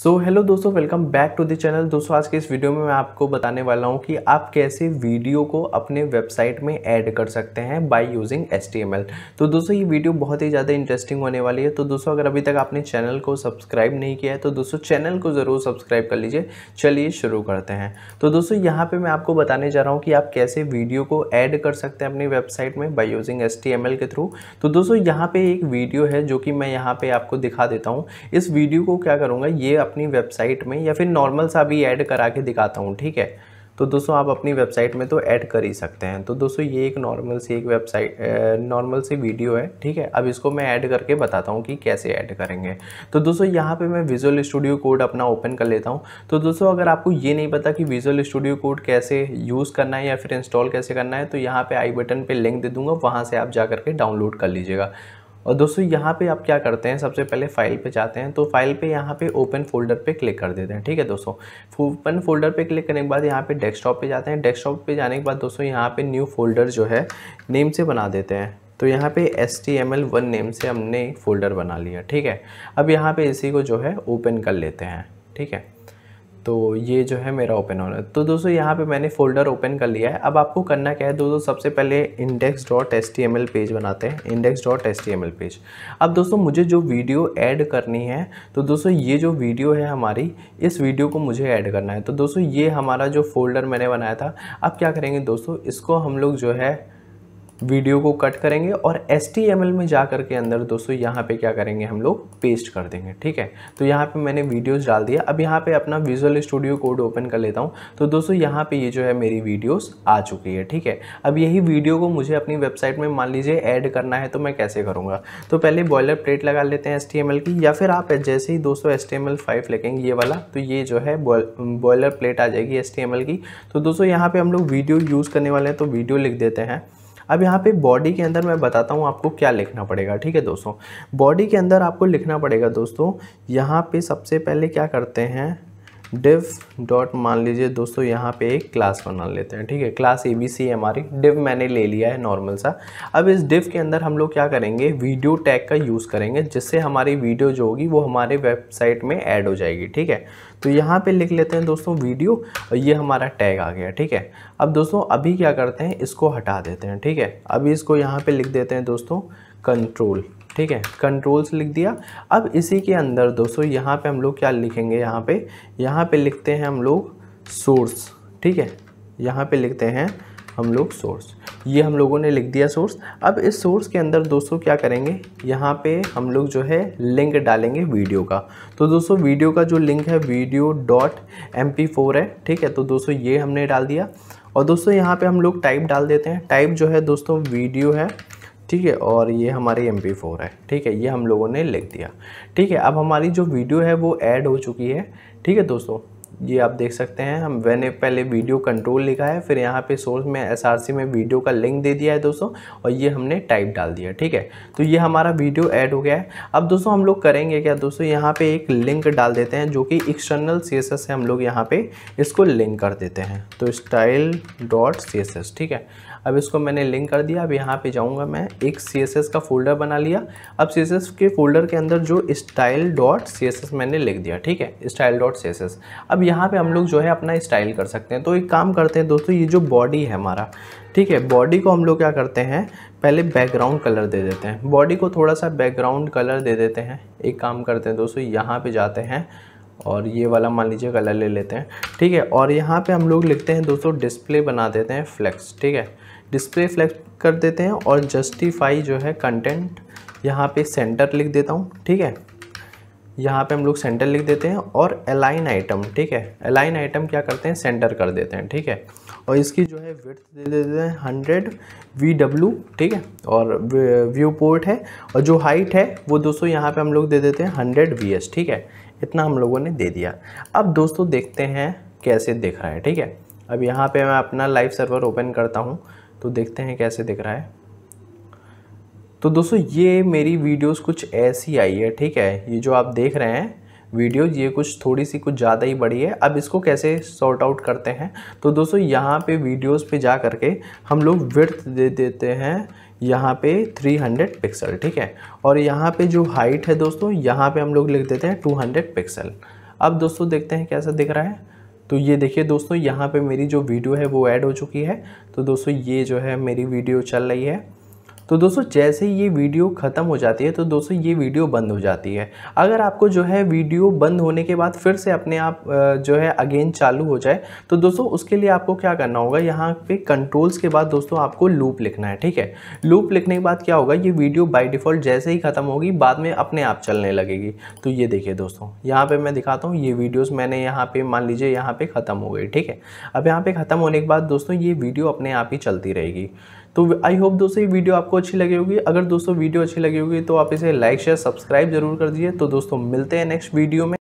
सो so, hello दोस्तों welcome back to the channel दोस्तों आज के इस वीडियो में मैं आपको बताने वाला हूं कि आप कैसे वीडियो को अपने वेबसाइट में ऐड कर सकते हैं बाय यूजिंग एस तो दोस्तों ये वीडियो बहुत ही ज़्यादा इंटरेस्टिंग होने वाली है तो दोस्तों अगर अभी तक आपने चैनल को सब्सक्राइब नहीं किया है तो दोस्तों चैनल को ज़रूर सब्सक्राइब कर लीजिए चलिए शुरू करते हैं तो दोस्तों यहाँ पर मैं आपको बताने जा रहा हूँ कि आप कैसे वीडियो को ऐड कर सकते हैं अपनी वेबसाइट में बाई यूजिंग एस के थ्रू तो दोस्तों यहाँ पर एक वीडियो है जो कि मैं यहाँ पर आपको दिखा देता हूँ इस वीडियो को क्या करूँगा ये अपनी वेबसाइट में या फिर नॉर्मल सा भी ऐड करा के दिखाता हूँ ठीक है तो दोस्तों आप अपनी वेबसाइट में तो ऐड कर ही सकते हैं तो दोस्तों ये एक नॉर्मल सी एक वेबसाइट नॉर्मल सी वीडियो है ठीक है अब इसको मैं ऐड करके बताता हूँ कि कैसे ऐड करेंगे तो दोस्तों यहाँ पे मैं विजुअल स्टूडियो कोड अपना ओपन कर लेता हूँ तो दोस्तों अगर आपको ये नहीं पता कि विजुअल स्टूडियो कोड कैसे यूज़ करना है या फिर इंस्टॉल कैसे करना है तो यहाँ पर आई बटन पर लिंक दे दूँगा वहाँ से आप जा करके डाउनलोड कर लीजिएगा और दोस्तों यहाँ पे आप क्या करते हैं सबसे पहले फाइल पे जाते हैं तो फाइल पे यहाँ पे ओपन फोल्डर पे क्लिक कर देते हैं ठीक है दोस्तों ओपन फोल्डर पे क्लिक करने के बाद यहाँ पे डेस्कटॉप पे जाते हैं डेस्कटॉप पे जाने के बाद दोस्तों यहाँ पे न्यू फोल्डर जो है नेम से बना देते हैं तो यहाँ पे H T M L one name से हमने एक फ़ोल्डर बना लिया ठीक है अब यहाँ पर इसी को जो है ओपन कर लेते हैं ठीक है तो ये जो है मेरा ओपन हो रहा है तो दोस्तों यहाँ पे मैंने फोल्डर ओपन कर लिया है अब आपको करना क्या है दोस्तों सबसे पहले index dot H T M L page बनाते हैं index dot H T M L page अब दोस्तों मुझे जो वीडियो ऐड करनी है तो दोस्तों ये जो वीडियो है हमारी इस वीडियो को मुझे ऐड करना है तो दोस्तों ये हमारा जो फोल्डर मैंने बनाया था अब क्या करेंगे दोस्तों इसको हम लोग जो है वीडियो को कट करेंगे और एस में जा कर के अंदर दोस्तों यहाँ पे क्या करेंगे हम लोग पेस्ट कर देंगे ठीक है तो यहाँ पे मैंने वीडियोस डाल दिया अब यहाँ पे अपना विजुअल स्टूडियो कोड ओपन कर लेता हूँ तो दोस्तों यहाँ पे ये जो है मेरी वीडियोस आ चुकी है ठीक है अब यही वीडियो को मुझे अपनी वेबसाइट में मान लीजिए ऐड करना है तो मैं कैसे करूँगा तो पहले बॉयलर प्लेट लगा लेते हैं एस की या फिर आप जैसे ही दोस्तों एस टी लिखेंगे ये वाला तो ये जो है बॉयलर प्लेट आ जाएगी एस की तो दोस्तों यहाँ पर हम लोग वीडियो यूज़ करने वाले हैं तो वीडियो लिख देते हैं अब यहाँ पे बॉडी के अंदर मैं बताता हूँ आपको क्या लिखना पड़ेगा ठीक है दोस्तों बॉडी के अंदर आपको लिखना पड़ेगा दोस्तों यहाँ पे सबसे पहले क्या करते हैं डिव डॉट मान लीजिए दोस्तों यहाँ पे एक क्लास बना लेते हैं ठीक है क्लास ए बी सी हमारी डिव मैंने ले लिया है नॉर्मल सा अब इस डिव के अंदर हम लोग क्या करेंगे वीडियो टैग का यूज़ करेंगे जिससे हमारी वीडियो जो होगी वो हमारे वेबसाइट में ऐड हो जाएगी ठीक है तो यहाँ पे लिख लेते हैं दोस्तों वीडियो और ये हमारा टैग आ गया ठीक है अब दोस्तों अभी क्या करते हैं इसको हटा देते हैं ठीक है अभी इसको यहाँ पर लिख देते हैं दोस्तों कंट्रोल ठीक है कंट्रोल्स लिख दिया अब इसी के अंदर दोस्तों यहाँ पे हम लोग क्या लिखेंगे यहाँ पे यहाँ पे लिखते हैं हम लोग सोर्स ठीक है यहाँ पे लिखते हैं हम लोग सोर्स ये हम लोगों ने लिख दिया सोर्स अब इस सोर्स के अंदर दोस्तों क्या करेंगे यहाँ पे हम लोग जो है लिंक डालेंगे वीडियो का तो दोस्तों वीडियो का जो लिंक है वीडियो डॉट एम है ठीक है तो दोस्तों ये हमने डाल दिया और दोस्तों यहाँ पे हम लोग टाइप डाल देते हैं टाइप जो है दोस्तों वीडियो है ठीक है और ये हमारी एम है ठीक है ये हम लोगों ने लिख दिया ठीक है अब हमारी जो वीडियो है वो ऐड हो चुकी है ठीक है दोस्तों ये आप देख सकते हैं हम मैंने पहले वीडियो कंट्रोल लिखा है फिर यहाँ पे सोर्स में एसआरसी में वीडियो का लिंक दे दिया है दोस्तों और ये हमने टाइप डाल दिया ठीक है तो ये हमारा वीडियो ऐड हो गया है अब दोस्तों हम लोग करेंगे क्या दोस्तों यहाँ पे एक लिंक डाल देते हैं जो कि एक्सटर्नल सी से हम लोग यहाँ पर इसको लिंक कर देते हैं तो स्टाइल डॉट सी ठीक है अब इसको मैंने लिंक कर दिया अब यहाँ पे जाऊँगा मैं एक सी का फोल्डर बना लिया अब सी के फोल्डर के अंदर जो स्टाइल डॉट सी मैंने लिख दिया ठीक है स्टाइल डॉट सी अब यहाँ पे हम लोग जो है अपना स्टाइल कर सकते हैं तो एक काम करते हैं दोस्तों ये जो बॉडी है हमारा ठीक है बॉडी को हम लोग क्या करते हैं पहले बैकग्राउंड कलर दे देते हैं बॉडी को थोड़ा सा बैकग्राउंड कलर दे देते हैं एक काम करते हैं दोस्तों यहाँ पर जाते हैं और ये वाला मान लीजिए कलर ले लेते हैं ठीक है और यहाँ पर हम लोग लिखते हैं दोस्तों डिस्प्ले बना देते हैं फ्लैक्स ठीक है डिस्प्ले फ्लैक्स कर देते हैं और जस्टिफाई जो है कंटेंट यहाँ पे सेंटर लिख देता हूँ ठीक है यहाँ पे हम लोग सेंटर लिख देते हैं और अलाइन आइटम ठीक है अलाइन आइटम क्या करते हैं सेंटर कर देते हैं ठीक है और इसकी जो है विथ दे देते हैं हंड्रेड वी डब्ल्यू ठीक है और व्यू पोर्ट है और जो हाइट है वो दोस्तों यहाँ पे हम लोग दे देते हैं हंड्रेड वी एस ठीक है इतना हम लोगों ने दे दिया अब दोस्तों देखते हैं कैसे दिख रहा है ठीक है अब यहाँ पर मैं अपना लाइव सर्वर ओपन करता हूँ तो देखते हैं कैसे दिख रहा है तो दोस्तों ये मेरी वीडियोस कुछ ऐसी आई है ठीक है ये जो आप देख रहे हैं वीडियो ये कुछ थोड़ी सी कुछ ज़्यादा ही बड़ी है अब इसको कैसे सॉर्ट आउट करते हैं तो दोस्तों यहाँ पे वीडियोस पे जा करके हम लोग विर्थ दे देते हैं यहाँ पे 300 पिक्सल ठीक है और यहाँ पे जो हाइट है दोस्तों यहाँ पे हम लोग लिख देते हैं 200 पिक्सल अब दोस्तों देखते हैं कैसा दिख रहा है तो ये देखिए दोस्तों यहाँ पर मेरी जो वीडियो है वो ऐड हो चुकी है तो दोस्तों ये जो है मेरी वीडियो चल रही है तो दोस्तों जैसे ही ये वीडियो ख़त्म हो जाती है तो दोस्तों ये वीडियो बंद हो जाती है अगर आपको जो है वीडियो बंद होने के बाद फिर से अपने आप जो है अगेन चालू हो जाए तो दोस्तों उसके लिए आपको क्या करना होगा यहाँ पे कंट्रोल्स के बाद दोस्तों आपको लूप लिखना है ठीक है लूप लिखने के बाद क्या होगा ये वीडियो बाई डिफ़ॉल्ट जैसे ही ख़त्म होगी बाद में अपने आप चलने लगेगी तो ये देखिए दोस्तों यहाँ पर मैं दिखाता हूँ ये वीडियोज़ मैंने यहाँ पर मान लीजिए यहाँ पर ख़त्म हो गई ठीक है अब यहाँ पर ख़त्म होने के बाद दोस्तों ये वीडियो अपने आप ही चलती रहेगी तो आई होप दोस्तों ये वीडियो आपको अच्छी लगी होगी अगर दोस्तों वीडियो अच्छी लगी होगी तो आप इसे लाइक शेयर सब्सक्राइब जरूर कर दीजिए तो दोस्तों मिलते हैं नेक्स्ट वीडियो में